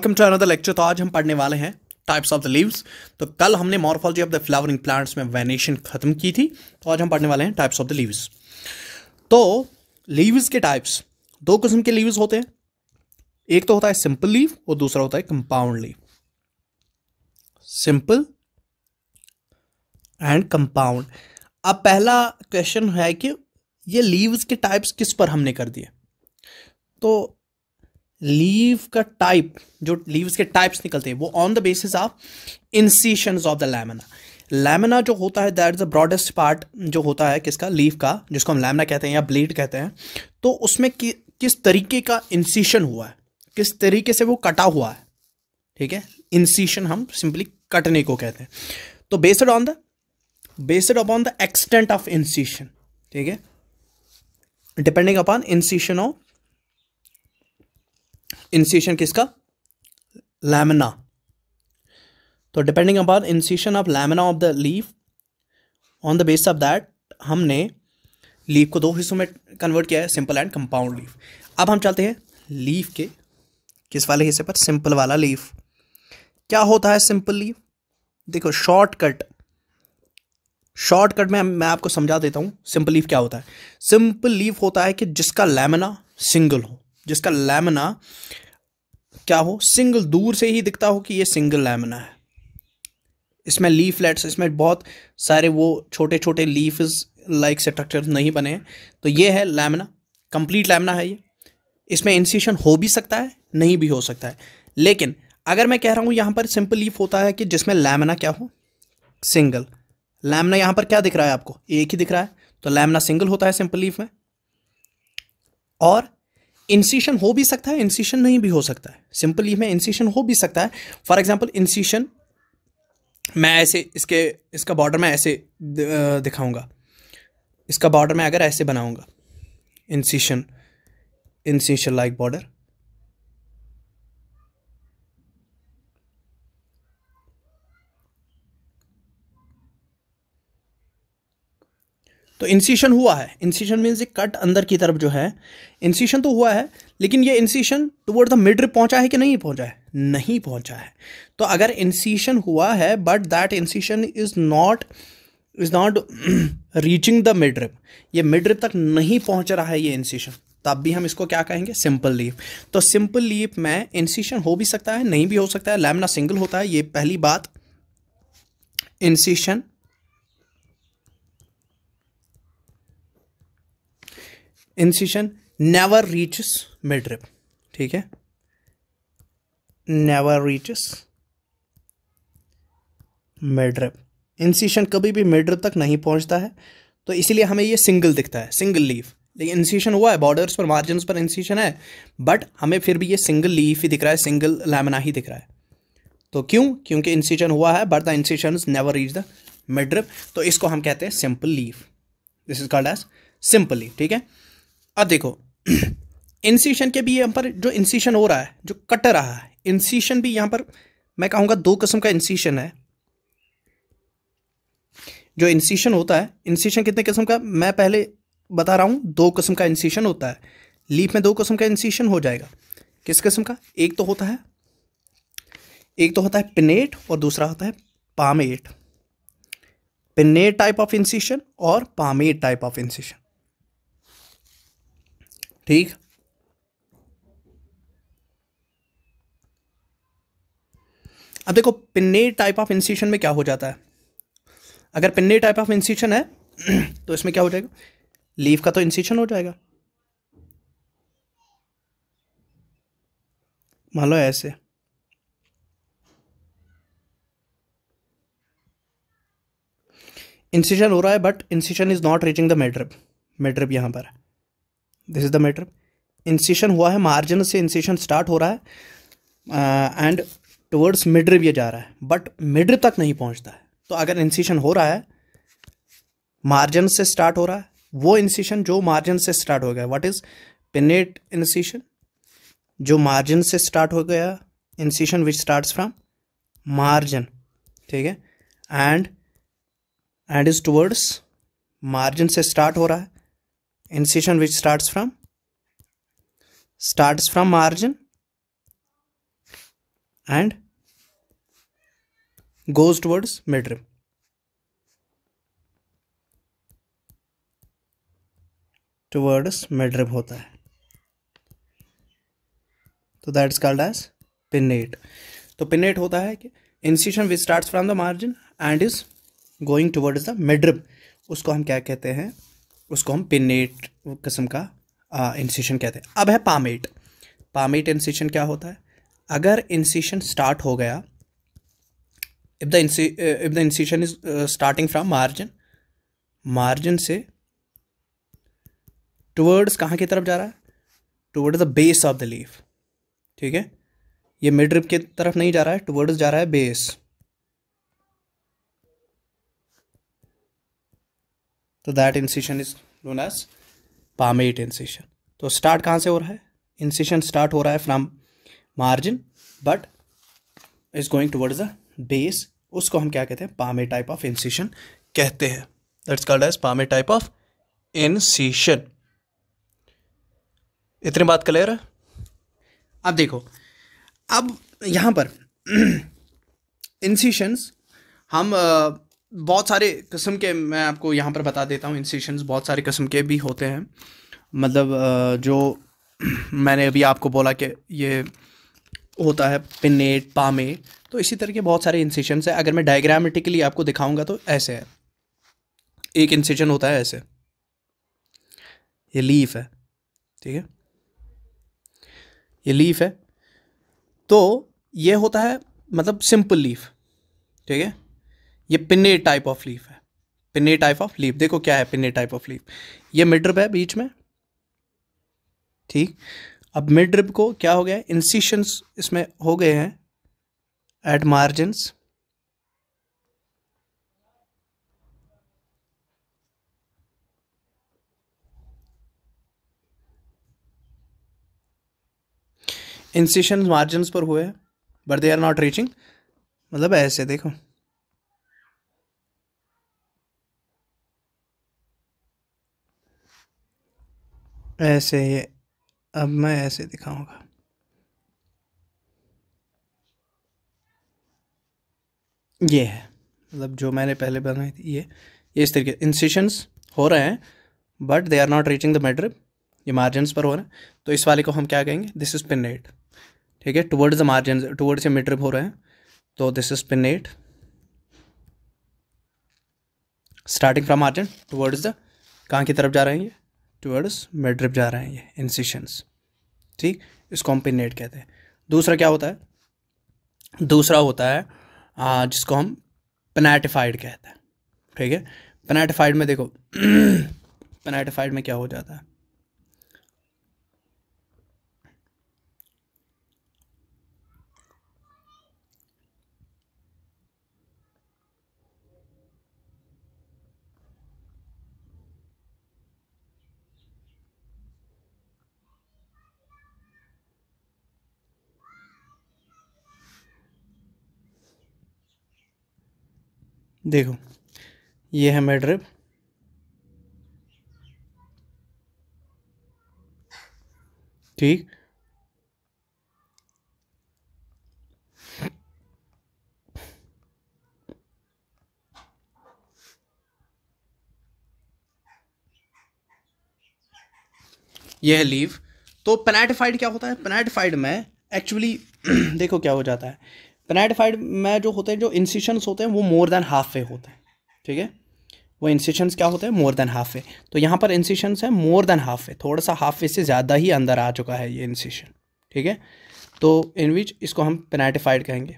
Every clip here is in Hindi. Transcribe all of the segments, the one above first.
वेलकम टू अनदर लेक्चर तो आज हम पढ़ने वाले हैं टाइप्स ऑफ द लीव्स तो कल हमने morphology of the flowering plants में वेनेशन खत्म की थी तो आज हम पढ़ने वाले हैं टाइप्स ऑफ द लीव्स तो लीव्स के टाइप्स दो किस्म के लीव्स होते हैं एक तो होता है सिंपल लीव और दूसरा होता है compound leaf simple and compound अब पहला क्वेश्चन है कि ये लीव्स के टाइप्स किस पर हमने कर दिए तो लीव का टाइप जो लीव्स के टाइप्स निकलते हैं वो on the basis of incision of the lamina lamina जो होता है that is the broadest part जो होता है किसका लीव का जिसको हम लेमना कहते हैं या ब्लेड कहते हैं तो उसमें कि, किस तरीके का इंसीशन हुआ है किस तरीके से वो कटा हुआ है ठीक है इंसीशन हम सिंपली कटने को कहते हैं तो based on the based upon the extent of incision ठीक है depending upon incision of incision किसका लैमिना तो depending upon incision of lamina of the leaf on the base of that हमने लीफ को दो हिस्सों में कन्वर्ट किया है सिंपल एंड कंपाउंड लीफ अब हम चलते हैं लीफ के किस वाले हिस्से पर सिंपल वाला लीफ क्या होता है सिंपल लीफ देखो शॉर्टकट शॉर्टकट में मैं आपको समझा देता हूँ सिंपल लीफ क्या होता है सिंपल लीफ होता है कि जिसका लैमिना सिंगल हो जिसका लैमिना क्या हो सिंगल दूर से ही दिखता हो कि ये सिंगल लेमना है इसमें लीफलेट्स इसमें बहुत सारे वो छोटे छोटे लीफ लाइक स्ट्रक्चर नहीं बने हैं तो ये है लेमना कंप्लीट लेमना है ये इसमें इंसिशन हो भी सकता है नहीं भी हो सकता है लेकिन अगर मैं कह रहा हूँ यहाँ पर सिंपल लीफ होता है कि जिसमें लेमना क्या हो सिंगल लेमना यहाँ पर क्या दिख रहा है आपको एक ही दिख रहा है तो लेमना सिंगल होता है सिंपल लीफ में और इंसिशन हो भी सकता है इंसिशन नहीं भी हो सकता है सिंपली में इंसिशन हो भी सकता है फॉर एग्जाम्पल इंसिशन मैं ऐसे इसके इसका बॉर्डर मैं ऐसे दिखाऊंगा इसका बॉर्डर मैं अगर ऐसे बनाऊंगा इंसिशन इंसिशन लाइक बॉर्डर तो इंसीशन हुआ है इंसिशन मीन्स एक कट अंदर की तरफ जो है इंसीशन तो हुआ है लेकिन ये incision toward the midrib पहुंचा है कि नहीं पहुंचा है नहीं पहुंचा है तो अगर इंसीशन हुआ है but that incision is not is not reaching the midrib ये मिड रिप तक नहीं पहुंच रहा है ये इंसिशन तब भी हम इसको क्या कहेंगे सिंपल लीप तो सिंपल लीप में इंसीशन हो भी सकता है नहीं भी हो सकता है लैमना सिंगल होता है ये पहली बात incision incision never reaches midrib ठीक है never reaches midrib incision कभी भी मिड रिप तक नहीं पहुंचता है तो इसीलिए हमें ये सिंगल दिखता है सिंगल लीफ लेकिन इंसिशन हुआ है बॉर्डर्स पर मार्जिन पर इंसिशन है बट हमें फिर भी ये सिंगल लीफ ही दिख रहा है सिंगल लेमना ही दिख रहा है तो क्यों क्योंकि इंसिशन हुआ है but the incision never reach the midrib तो इसको हम कहते हैं simple leaf this is called as simple leaf ठीक है अब देखो इंसीशन के भी यहाँ पर जो इंसीशन हो रहा है जो कट रहा है इंसीशन भी यहाँ पर मैं कहूँगा दो किस्म का इंसीशन है जो इंसीशन होता है इंसीशन कितने किस्म का मैं पहले बता रहा हूँ दो किस्म का इंसीशन होता है लीफ में दो किस्म का इंसीशन हो जाएगा किस किस्म का एक तो होता है एक तो होता है पिनेट और दूसरा होता है palmate pinnate type of incision और पामेट टाइप ऑफ इंसीशन ठीक अब देखो पिन्ने टाइप ऑफ इंसिशन में क्या हो जाता है अगर पिन्ने टाइप ऑफ इंसिशन है तो इसमें क्या हो जाएगा लीफ का तो इंसिशन हो जाएगा मान लो ऐसे इंसिशन हो रहा है but incision is not reaching the midrib midrib यहां पर है this is the matter incision हुआ है मार्जिन से इंसेशन स्टार्ट हो रहा है एंड टुवर्ड्स मिड्रिप ये जा रहा है बट मिड्रिप तक नहीं पहुंचता है तो अगर इंसेशन हो रहा है मार्जिन से स्टार्ट हो रहा है वो इंसेशन जो मार्जिन से स्टार्ट हो गया व्हाट इज पिनेट इंसेशन जो मार्जिन से स्टार्ट हो गया incision which start from margin ठीक है and and is towards margin से स्टार्ट हो रहा है incision which starts from starts from margin and goes towards midrib towards midrib so है तो दैट्स कॉल्ड एज पिनेट तो पिनेट होता है कि incision which start from the margin and is going towards the midrib usko hum kya kehte hain उसको हम पिनेट किस्म का इंसिशन कहते हैं अब है पामेट पामेट इंसिशन क्या होता है अगर इंसिशन स्टार्ट हो गया if the if the incision is starting from margin margin से टुवर्ड्स कहाँ की तरफ जा रहा है towards the base of the leaf ठीक है ये मिड रिप की तरफ नहीं जा रहा है टुवर्ड्स जा रहा है बेस तो that incision is known as palmate incision तो स्टार्ट कहाँ से हो रहा है इंसिशन स्टार्ट हो रहा है from margin but is going towards the base उसको हम क्या कहते हैं पामे टाइप ऑफ इंसिशन कहते हैं that's called as palmate type of incision इतनी बात क्लियर है अब देखो अब यहां पर इंसिशंस हम बहुत सारे किस्म के मैं आपको यहाँ पर बता देता हूँ इंस्टीट्यूशन बहुत सारे किस्म के भी होते हैं मतलब जो मैंने अभी आपको बोला कि ये होता है पिनेट पामे तो इसी तरह के बहुत सारे इंस्टीट्यूशन हैं अगर मैं डायग्रामेटिकली आपको दिखाऊंगा तो ऐसे है एक इंस्टीट्यूशन होता है ऐसे ये लीफ है ठीक है ये लीफ है तो ये होता है मतलब सिंपल लीफ ठीक है ये पिन्ने टाइप ऑफ लीफ है पिन्ने टाइप ऑफ लीफ देखो क्या है पिन्ने टाइप ऑफ लीफ ये मिड्रिप है बीच में ठीक अब मिड्रिप को क्या हो गया इंसिशंस इसमें हो गए हैं एट मार्जिनस इंसिशन मार्जिन पर हुए but they are not reaching मतलब ऐसे देखो ऐसे ये अब मैं ऐसे दिखाऊंगा ये है मतलब जो मैंने पहले बनाई थी ये ये इस तरीके इंसिशंस हो रहे हैं but they are not reaching the midrib ये मार्जिनस पर हो रहे हैं तो इस वाले को हम क्या कहेंगे दिस इज पिनेट ठीक है टुवर्ड्स द मार्जिन टुवर्ड्स ये मेड्रिप हो रहे हैं तो this is pinnate starting from margin towards the कहाँ की तरफ जा रहे हैं ये टूअर्ड्स मेड्रिप जा रहे हैं ये इंसिशंस ठीक इसको हम पिनेट कहते हैं दूसरा क्या होता है दूसरा होता है जिसको हम पेनाटिफाइड कहते हैं ठीक है पेनाटिफाइड में देखो पेनाटिफाइड में क्या हो जाता है देखो ये है मेड्रिप ठीक यह है लीव तो पेनाटिफाइड क्या होता है पेनाटिफाइड में एक्चुअली देखो क्या हो जाता है पेनाइटिफाइड में जो होते हैं जो इंसिशंस होते हैं वो मोर देन हाफ वे होते हैं ठीक है वो इंसिशंस क्या होते हैं मोर देन हाफ वे तो यहाँ पर इंसिशंस है मोर देन हाफ वे थोड़ा सा हाफ वे से ज़्यादा ही अंदर आ चुका है ये इंसिशन ठीक है तो इन विच इसको हम पेनाइटिफाइड कहेंगे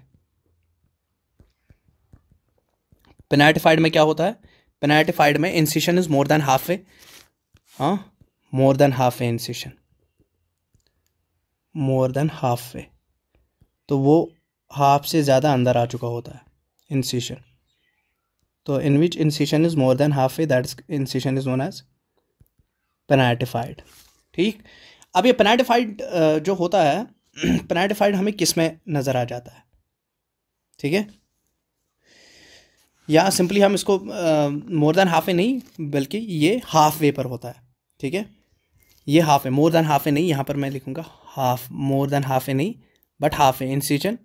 पेनाइटिफाइड में क्या होता है पेनाइटिफाइड में incision is more than half way हाँ more than half way incision more than half way तो वो हाफ से ज़्यादा अंदर आ चुका होता है इंसीशन तो in which incision is more than half way that incision is known as pinnatifid ठीक अब ये पेनाटिफाइड जो होता है पेनाटिफाइड हमें किस में नज़र आ जाता है ठीक है या सिंपली हम इसको मोर देन हाफ ए नहीं बल्कि ये हाफ वे पर होता है ठीक है ये हाफ है मोर देन हाफ ए नहीं यहाँ पर मैं लिखूँगा half more than half a नहीं बट हाफ ए इंसिशन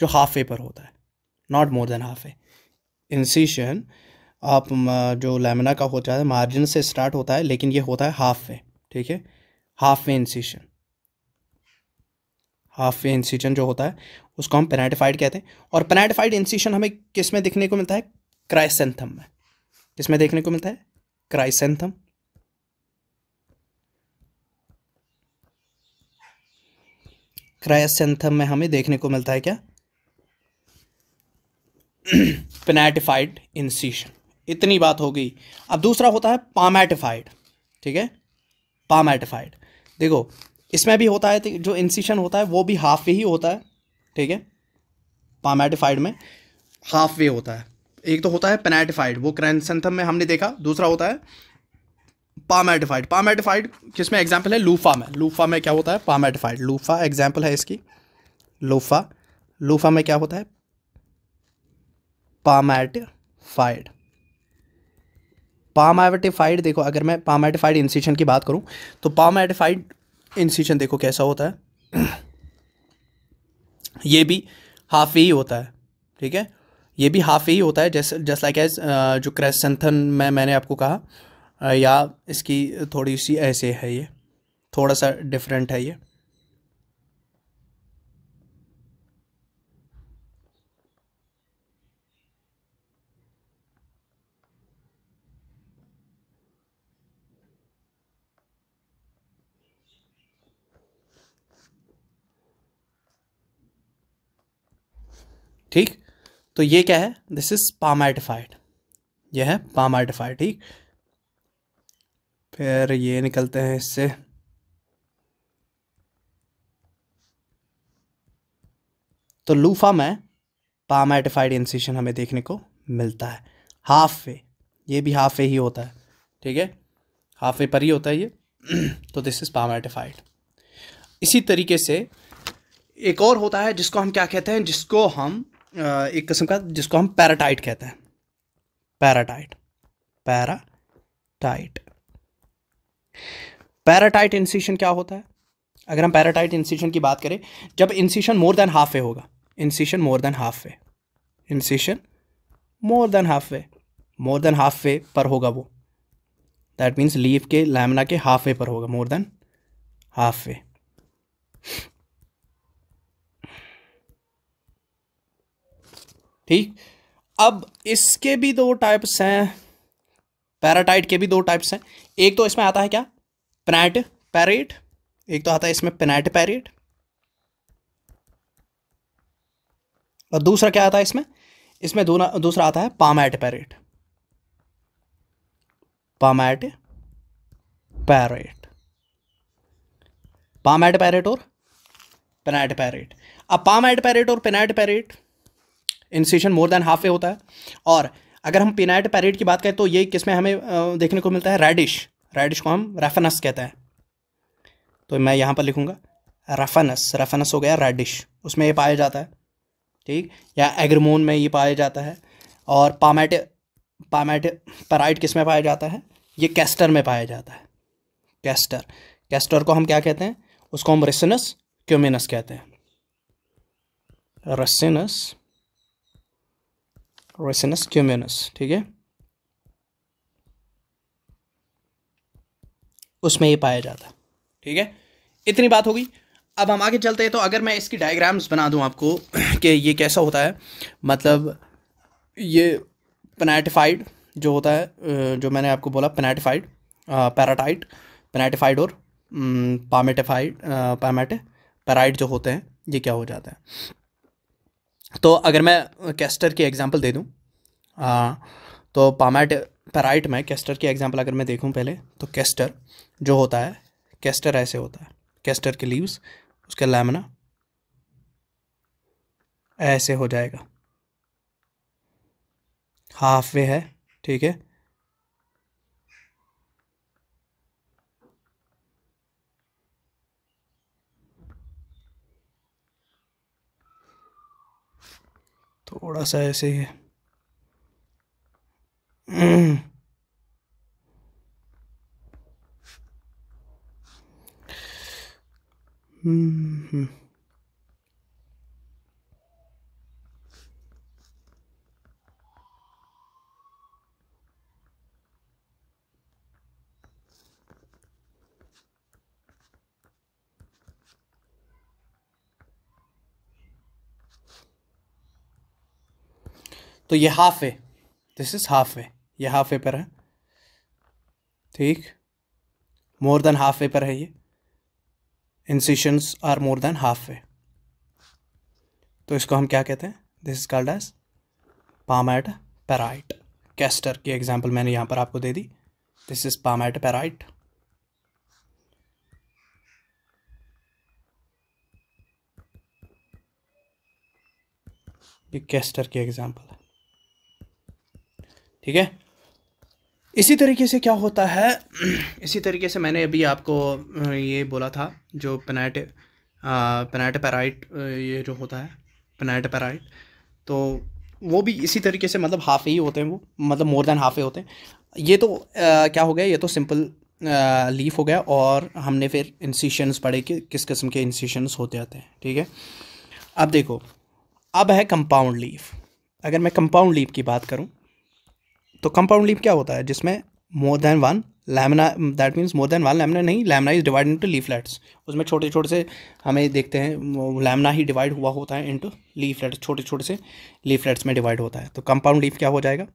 जो हाफ वे पर होता है not more than half a incision आप जो लेमिना का होता है मार्जिन से स्टार्ट होता है लेकिन ये होता है हाफ वे ठीक है half way incision half way incision जो होता है उसको हम पेनाटिफाइड कहते हैं और पेनाटिफाइड इंसिशन हमें किस में देखने को मिलता है क्राइसेंथम में किस में देखने को मिलता है क्राइसेंथम क्राइसेंथम में हमें देखने को मिलता है क्या पेनाटिफाइड इंसीशन इतनी बात हो गई अब दूसरा होता है पामेटिफाइड ठीक है पामेटिफाइड देखो इसमें भी होता है जो इंसीशन होता है वो भी हाफ वे ही होता है ठीक है पामेटिफाइड में हाफ वे होता है एक तो होता है पेनाटिफाइड वो क्रैनसेंथम में हमने देखा दूसरा होता है पामेटिफाइड पामेटिफाइड किसमें एग्जाम्पल है लूफा में लूफा में क्या होता है पामेटिफाइड लूफा एग्जाम्पल है इसकी लूफा लूफा में क्या होता है पामैटिफाइड पामाइवेटिफाइड देखो अगर मैं पामाइटिफाइड इंसिशन की बात करूं तो पामाइटिफाइड इंसिशन देखो कैसा होता है ये भी हाफ ही होता है ठीक है ये भी हाफ ही होता है जैसे जस्ट लाइक एज जो क्रेसेंथन में मैंने आपको कहा uh, या इसकी थोड़ी सी ऐसे है ये थोड़ा सा डिफरेंट है ये ठीक तो ये क्या है दिस इज पामाइटिफाइड ये है पामाइटिफाइड ठीक फिर ये निकलते हैं इससे तो लूफा में पामाइटिफाइड इंसिशन हमें देखने को मिलता है हाफ वे ये भी हाफ वे ही होता है ठीक है हाफ वे पर ही होता है ये तो दिस इज़ पामाइटिफाइड इसी तरीके से एक और होता है जिसको हम क्या कहते हैं जिसको हम एक किस्म का जिसको हम पैराटाइट कहते हैं पैराटाइट टाइट पैराटाइट इंसिशन क्या होता है अगर हम पैराटाइट इंसिशन की बात करें जब incision more than half way होगा incision more than half way incision more than half way more than half way पर होगा वो दैट मीन्स लीव के लैमना के हाफ वे पर होगा मोर देन हाफ वे ठीक अब इसके भी दो टाइप्स हैं पैराटाइट के भी दो टाइप्स हैं एक तो इसमें आता है क्या पेनाइट पैरेट एक तो आता है इसमें पेनाइट पैरेट और दूसरा क्या आता है इसमें इसमें दूसरा आता है palmate parted palmate parted palmate parted और पेनाइट पैरेट अब पामैट पैरेट और pinnate parted incision more than half way होता है और अगर हम पिनाइट पैरेड की बात करें तो ये किस में हमें देखने को मिलता है रेडिश रेडिश को हम रेफनस कहते हैं तो मैं यहाँ पर लिखूँगा रेफनस रेफनस हो गया रेडिश उसमें ये पाया जाता है ठीक या एग्रमोन में ये पाया जाता है और पामेट पामेट पैराइट किस में पाया जाता है ये कैस्टर में पाया जाता है कैस्टर कैस्टर को हम क्या कहते हैं उसको हम रेसिनस क्यूमिनस कहते हैं रेसिनस रेसिनस क्यूम्यूनस ठीक है उसमें ये पाया जाता ठीक है इतनी बात होगी अब हम आगे चलते हैं तो अगर मैं इसकी डायग्राम्स बना दूं आपको कि ये कैसा होता है मतलब ये पेनाटिफाइड जो होता है जो मैंने आपको बोला पेनाटिफाइड पैराटाइट पेनाटिफाइड और पामेटिफाइड पैमेट पैराइड जो होते हैं ये क्या हो जाता है तो अगर मैं कैस्टर की एग्ज़ाम्पल दे दूँ तो पामेट पैराइट में कैस्टर की एग्ज़ाम्पल अगर मैं देखूँ पहले तो कैस्टर जो होता है कैस्टर ऐसे होता है कैस्टर के लीव्स उसका लैमना ऐसे हो जाएगा हाफ वे है ठीक है थोड़ा सा ऐसे ही है हम्म हम्म तो ये half way this is half way ये हाफ वे पर है ठीक मोर देन हाफ वे पर है ये incisions are more than half way तो इसको हम क्या कहते हैं this is called as palmatipartite castor की एग्जाम्पल मैंने यहां पर आपको दे दी this is palmatipartite ये कैस्टर की एग्जाम्पल है ठीक है इसी तरीके से क्या होता है इसी तरीके से मैंने अभी आपको ये बोला था जो पेनाइट पेनाइट पैराइट ये जो होता है पेनाइट पैराइट तो वो भी इसी तरीके से मतलब हाफ ही होते हैं वो मतलब मोर देन हाफ ही होते हैं ये तो आ, क्या हो गया ये तो सिंपल लीफ हो गया और हमने फिर इंसिशंस पढ़े कि किस किस्म के इंसिशंस होते आते हैं ठीक है अब देखो अब है कंपाउंड लीफ अगर मैं कंपाउंड लीफ की बात करूँ तो कंपाउंड लीफ क्या होता है जिसमें more than one lamina that means more than one lamina नहीं lamina is divide into leaflets उसमें छोटे छोटे से हमें देखते हैं लैमना ही डिवाइड हुआ होता है इंटू लीफलेट्स छोटे छोटे से लीफलेट्स में डिवाइड होता है तो कंपाउंड लीफ क्या हो जाएगा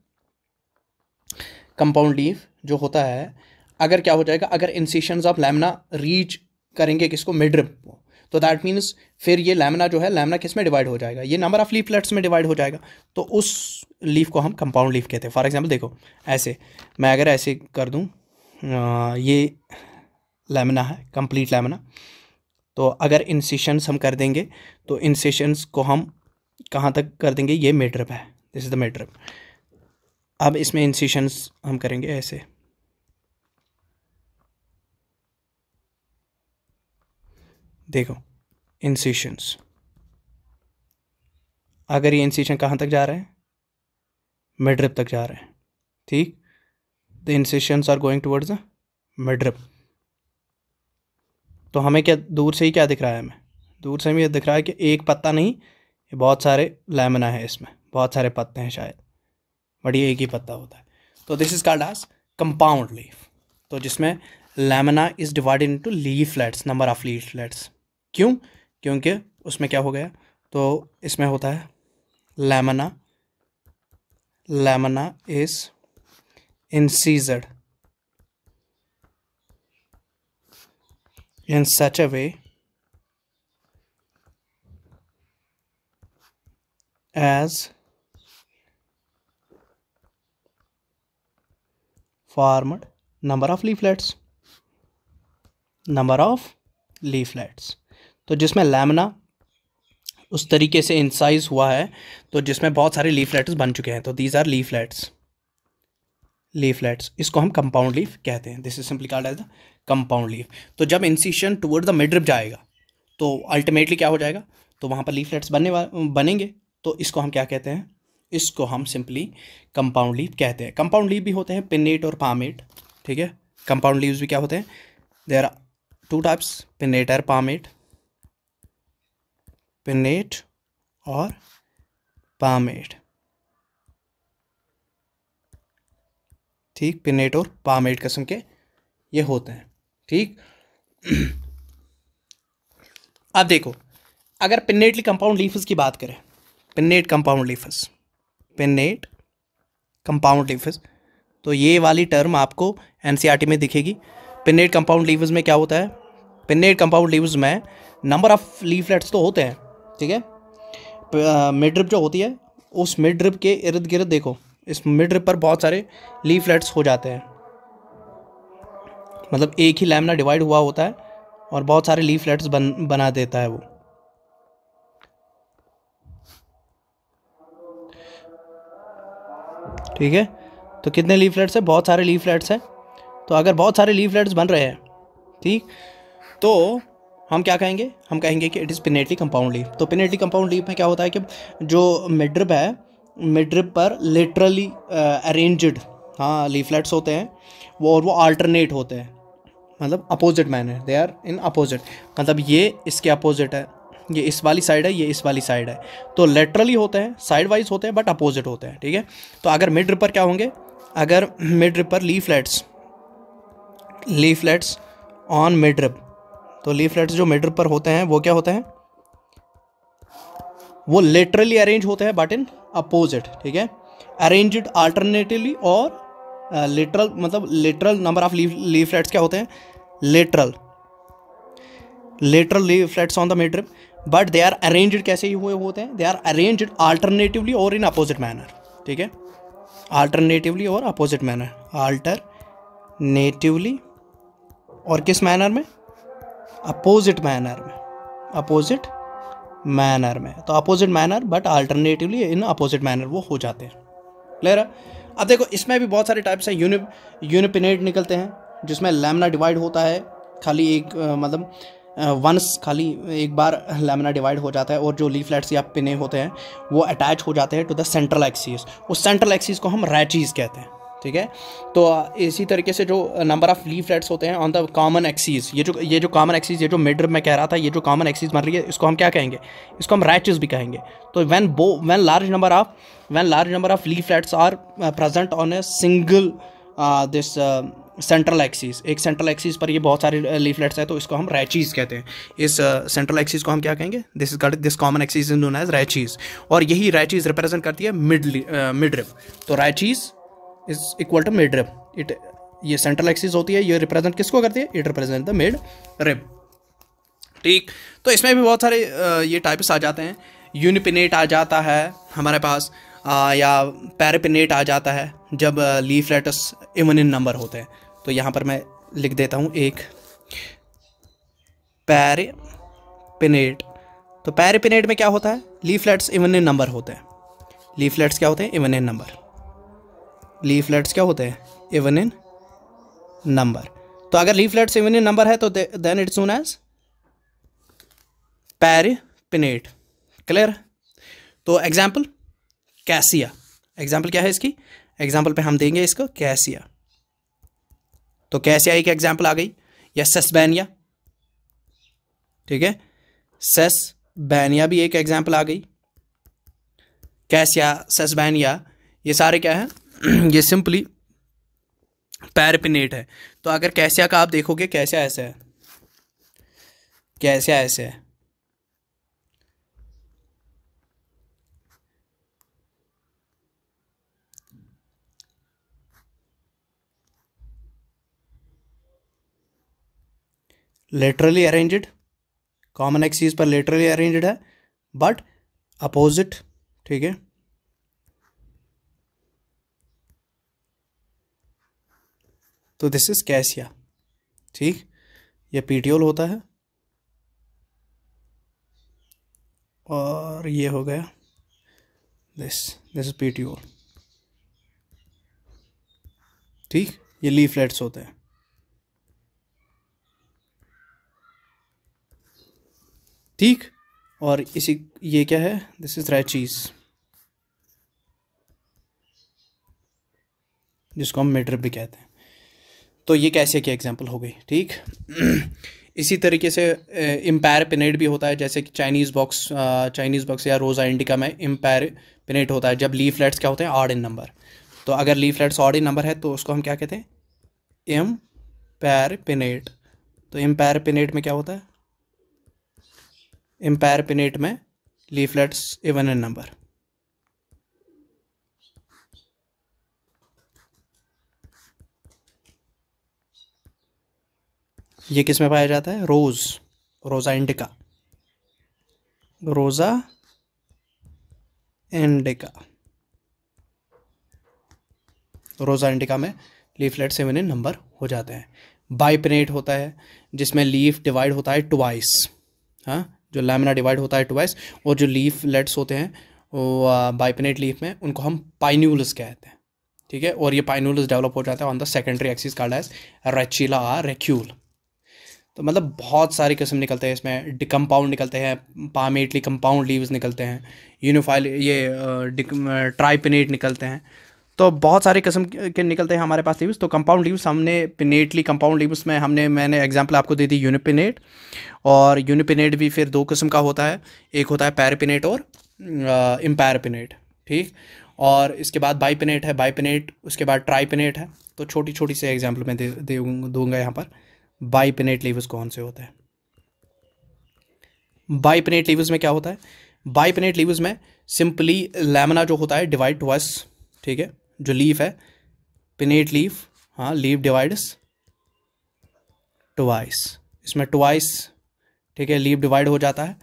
कंपाउंड लीफ जो होता है अगर क्या हो जाएगा अगर इंसिशंस ऑफ लैमना रीच करेंगे किसको मिड को तो दैट मीन्स फिर ये लेमना जो है लेमना किस में डिवाइड हो जाएगा ये नंबर ऑफ लीफलेट्स में डिवाइड हो जाएगा तो उस लीफ को हम कंपाउंड लीफ कहते हैं फॉर एग्जाम्पल देखो ऐसे मैं अगर ऐसे कर दूँ ये लेमिना है कंप्लीट लेमिना तो अगर इंसीशंस हम कर देंगे तो इंसीशंस को हम कहाँ तक कर देंगे ये मेड्रप है दिस इज़ द मेड्रप अब इसमें इंसीशंस हम करेंगे ऐसे देखो इंसिशंस अगर ये इंसिशन कहाँ तक जा रहे हैं मिड्रिप तक जा रहे हैं ठीक the incisions are going towards the midrib तो हमें क्या दूर से ही क्या दिख रहा है हमें दूर से हमें दिख रहा है कि एक पत्ता नहीं ये बहुत सारे लैमना है इसमें बहुत सारे पत्ते हैं शायद बट ये एक ही पत्ता होता है तो this is called as compound leaf तो जिसमें लेमना इज़ डिवाइडेड ली लीफलेट्स नंबर ऑफ लीफलेट्स क्यों क्योंकि उसमें क्या हो गया तो इसमें होता है lamina lamina is in such such way as as number of of leaflets number of leaflets तो जिसमें लैमना उस तरीके से इंसाइज हुआ है तो जिसमें बहुत सारे लीफलेट्स बन चुके हैं तो दीज आर लीफलेट्स लीफलेट्स इसको हम कंपाउंड लीफ कहते हैं this is simply called as the compound leaf तो जब इंसिशन टूवर्ड द मिड्रिप जाएगा तो अल्टीमेटली क्या हो जाएगा तो वहाँ पर लीफलेट्स बनने बनेंगे तो इसको हम क्या कहते हैं इसको हम सिंपली कंपाउंड लीव कहते हैं कंपाउंड लीफ भी होते हैं पिनेट और पामेट ठीक है कंपाउंड लीव्स भी क्या होते हैं there two types pinnate or palmate pinnate or palmate ठीक पिनेट और पामेट किस्म के ये होते हैं ठीक अब देखो अगर पिनेटली कंपाउंड लीफस की बात करें pinnate compound leafs pinnate compound leafs तो ये वाली टर्म आपको एनसीईआरटी e में दिखेगी पिनेट कंपाउंड लीफस में क्या होता है पिनेट कंपाउंड लीव्स में नंबर ऑफ लीफलेट्स तो होते हैं ठीक है मिड ड्रिप जो होती है उस मिड ड्रिप के इर्द गिर्द देखो इस मिड ड्रिप पर बहुत सारे लीफलेट्स हो जाते हैं मतलब एक ही लैमना डिवाइड हुआ होता है और बहुत सारे लीफलेट्स बन बना देता है वो ठीक है तो कितने लीफलेट्स हैं बहुत सारे लीफलेट्स हैं तो अगर बहुत सारे लीफलेट्स बन रहे हैं ठीक तो हम क्या कहेंगे हम कहेंगे कि it is pinnately compound leaf तो पिनेटली कंपाउंड लीप में क्या होता है कि जो मिड्रिप है मिड्रिप पर लिटरली अरेंजड uh, हाँ लीफलेट्स होते हैं वो और वो आल्टरनेट होते हैं मतलब opposite manner they are in opposite मतलब ये इसके अपोजिट है ये इस वाली साइड है ये इस वाली साइड है तो लेटरली होते हैं साइड वाइज होते हैं बट अपोजिट होते हैं ठीक है तो अगर मिड रिपर क्या होंगे अगर मिड रिपर leaflets leaflets on midrib तो लीफलेट्स जो मिडर पर होते हैं वो क्या होते हैं वो लेटरली अरेंज होते हैं बट इन अपोजिट ठीक है अरेंज्ड अल्टरनेटिवली और लेटरल uh, मतलब lateral number of leaf leaflets क्या होते हैं lateral lateral leaflets on the midrib but they are arranged कैसे ही हुए होते हैं दे आर अरेंज्ड अल्टरनेटिवली और इन अपोजिट मैनर ठीक है अल्टरनेटिवली और अपोजिट मैनर नेटिवली और किस मैनर में अपोजिट मैनर में अपोजिट मैनर में तो opposite manner but alternatively in opposite manner वो हो जाते हैं क्लियर है अब देखो इसमें भी बहुत सारे टाइप्स हैं यूनि यूनिपिनेट निकलते हैं जिसमें लेमना डिवाइड होता है खाली एक मतलब वंस खाली एक बार लेमना डिवाइड हो जाता है और जो लीफलेट्स या पिने होते हैं वो अटैच हो जाते हैं टू द सेंट्रल एक्सीस उस सेंट्रल एक्सीस को हम रैचीज़ कहते हैं ठीक है तो इसी तरीके से जो नंबर ऑफ लीफलेट्स होते हैं ऑन द कॉमन एक्सीज ये जो ये जो कॉमन एक्सीज ये जो मिडर में कह रहा था ये जो कॉमन एक्सीज मान रही है इसको हम क्या कहेंगे इसको हम रैचेज भी कहेंगे तो वैन बो when large number of when large number of leaflets are present on a single this central axis एक सेंट्रल एक्सीज पर ये बहुत सारे लीफलेट्स हैं तो इसको हम रैचीज कहते हैं इस सेंट्रल uh, एक्सीज को हम क्या कहेंगे this is cut this common axis in known as rachis और यही रैचीज रिप्रेजेंट करती है मिड मिड रिप तो rachis is equal to midrib it ये सेंट्रल एक्सिस होती है ये रिप्रेजेंट किसको करती है it represent the midrib ठीक तो इसमें भी बहुत सारे ये टाइप्स आ जाते हैं यूनिपिनेट आ जाता है हमारे पास आ, या पैरपिनेट आ जाता है जब leaflets even in number होते हैं तो यहाँ पर मैं लिख देता हूँ एक पैरपिनेट तो पैरपिनेट में क्या होता है लेट्स इवन इन नंबर होते हैं लेट्स क्या होते हैं इवन इन नंबर लीफलेट्स क्या होते हैं इवन इन नंबर तो अगर लीफलेट्स इवन इन नंबर है तो then it's known as pinnate clear तो एग्जाम्पल कैसिया एग्जाम्पल क्या है इसकी एग्जाम्पल पे हम देंगे इसको कैसिया तो कैसिया एक एग्जाम्पल आ गई या ससबैनिया ठीक है ससबैनिया भी एक एग्जाम्पल आ गई कैसिया ससबैनिया ये सारे क्या हैं ये सिंपली पैरपिनेट है तो अगर कैसिया का आप देखोगे कैसे ऐसा है कैसे ऐसे है लेटरली अरेंजड कॉमन एक्सीज पर लेटरली अरेंजड है बट अपोजिट ठीक है तो दिस इज कैसिया ठीक ये पीटियोल होता है और ये हो गया दिस दिस इज पीटियोल ठीक ये लीफलेट्स होते हैं ठीक और इसी ये क्या है दिस इज राय चीज़ जिसको हम मेटर भी कहते हैं तो ये कैसे की एग्जाम्पल हो गई ठीक इसी तरीके से इम्पायर पिनेट भी होता है जैसे कि चाइनीज़ बॉक्स चाइनीज़ बॉक्स या रोज़ा इंडिका में इम्पायर पिनेट होता है जब लीफलेट्स क्या होते हैं ऑड इन नंबर तो अगर लीफलेट्स ऑड इन नंबर है तो उसको हम क्या कहते हैं एम पैर पिनेट तो एम्पायर पिनेट में क्या होता है एम्पायर पिनेट में लीफलेट्स इवन इन नंबर ये किस में पाया जाता है रोज़ रोज़ा इंडिका रोज़ा इंडिका रोज़ा इंडिका में लीफलेट सेवन इन नंबर हो जाते हैं बाइपनेट होता है जिसमें लीफ डिवाइड होता है ट्वाइस हाँ जो लैमिना डिवाइड होता है ट्वाइस और जो लीफ लेट्स होते हैं वो बाइपनेट लीफ में उनको हम पाइन्यूल्स कहते हैं ठीक है और ये पाइन्यूल्स डेवलप हो जाता है on the secondary axis called as rachilla रेक्यूल तो मतलब बहुत सारे किस्म निकलते हैं इसमें डिकम्पाउंड निकलते हैं पामेटली कंपाउंड लीव्स निकलते हैं यूनिफाइल ये ट्राईपिनेट निकलते हैं तो बहुत सारे किस्म के निकलते हैं हमारे पास लीव्स तो कंपाउंड लीव्स हमने पिनेटली कंपाउंड लीव्स में हमने मैंने एग्जांपल आपको दे दी यूनिपिनेट और यूनिपिनेट भी फिर दो किस्म का होता है एक होता है पैरपिनेट और इम्पैरपिनेट ठीक और इसके बाद बाइपिनेट है बाईपिनेट उसके बाद ट्राईपिनेट है तो छोटी छोटी से एग्जाम्पल मैं दे दूँगा यहाँ पर बाईपिनेट लीवस कौन से होते हैं बाईपिनेट लीवस में क्या होता है बाईपिनेट लीवस में सिंपली लेमना जो होता है डिवाइड ट्वाइस ठीक है जो लीफ है पिनेट लीफ हाँ लीफ डिवाइड्स ट्वाइस इसमें ट्वाइस ठीक है लीफ डिवाइड हो जाता है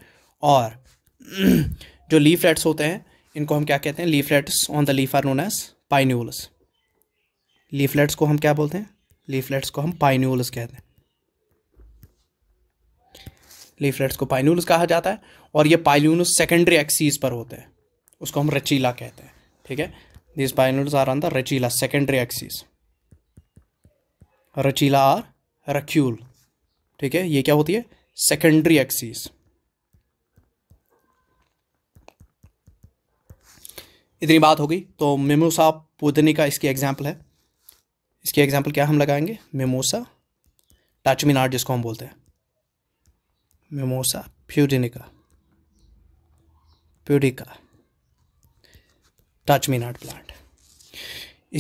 और जो लीफलेट्स होते हैं इनको हम क्या कहते हैं leaflets on the leaf are known as leaf leaflets को हम क्या बोलते हैं लीफलेट्स को हम पाइन्यूल्स कहते हैं लीफलेट्स को पाइन्यूल्स कहा जाता है और ये पाइल्यूनस सेकेंडरी एक्सीज पर होते हैं उसको हम रचीला कहते हैं ठीक है this pinnules are on the rachilla secondary axis rachilla or रक्यूल ठीक है ये क्या होती है सेकेंडरी एक्सीज इतनी बात हो गई तो मेमोसा पुदनी का इसकी एग्जाम्पल है इसकी एग्जाम्पल क्या हम लगाएंगे मेमोसा टाचमिनार जिसको हम बोलते हैं mimosa pudinica pudica touch me not plant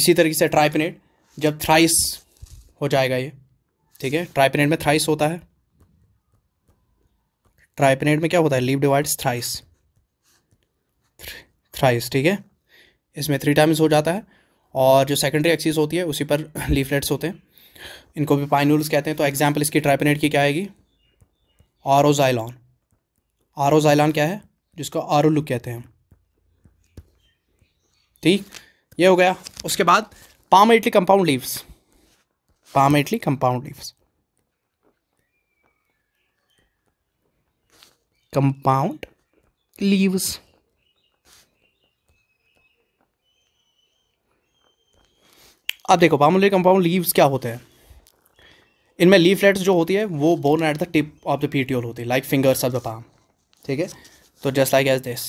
इसी तरीके से ट्राइपनेट जब थ्राइस हो जाएगा ये ठीक है ट्राइपनेट में थ्राइस होता है ट्राइपनेट में क्या होता है लीव डिवाइड्स थ्राइस थ्राइस ठीक है इसमें थ्री टाइम्स हो जाता है और जो सेकेंडरी एक्सिस होती है उसी पर लीफलेट्स होते हैं इनको भी पाइनूल्स कहते हैं तो एग्जाम्पल इसकी ट्राइपनेट की क्या आएगी आरोजाइलॉन आरोजाइलॉन क्या है जिसको आरोलुक कहते हैं ठीक ये हो गया उसके बाद palmately compound leaves palmately compound leaves compound leaves अब देखो पाम इटली कंपाउंड लीव्स क्या होते हैं इनमें लीफलेट्स जो होती है वो born at the tip of the petiole होती है like fingers of the palm ठीक है तो just like as this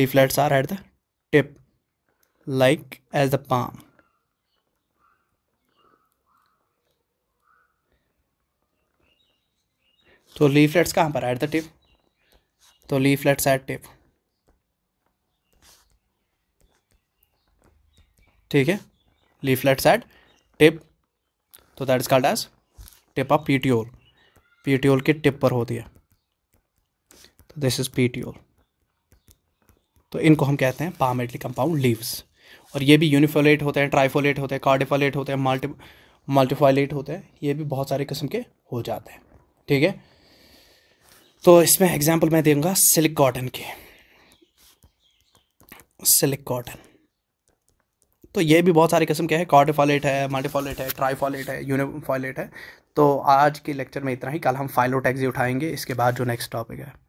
leaflets are at the tip like as the palm तो लीफलेट्स कहाँ पर एट द टिप तो लीफलेट्स एट टिप ठीक है लीफलेट्स एट टिप तो that is called as tip of petiole petiole के टिप पर होती है तो दिस इज़ पीटियोल तो इनको हम कहते हैं पामेटली कंपाउंड लीव्स और ये भी यूनिफोलेट होते हैं ट्राइफोलेट होते हैं कार्डिफोलेट होते हैं मल्टी मल्टीफाइलेट होते हैं ये भी बहुत सारे किस्म के हो जाते हैं ठीक है तो इसमें एग्जाम्पल मैं दूंगा सिलिक कॉटन के सिलिक कॉटन तो ये भी बहुत सारे किस्म के हैं कॉर्डिफॉलेट है मल्टीफॉलेट है ट्राईफॉलेट है यूनिफॉलेट है तो आज के लेक्चर में इतना ही कल हम फाइलोटैक्सी उठाएंगे इसके बाद जो नेक्स्ट टॉपिक है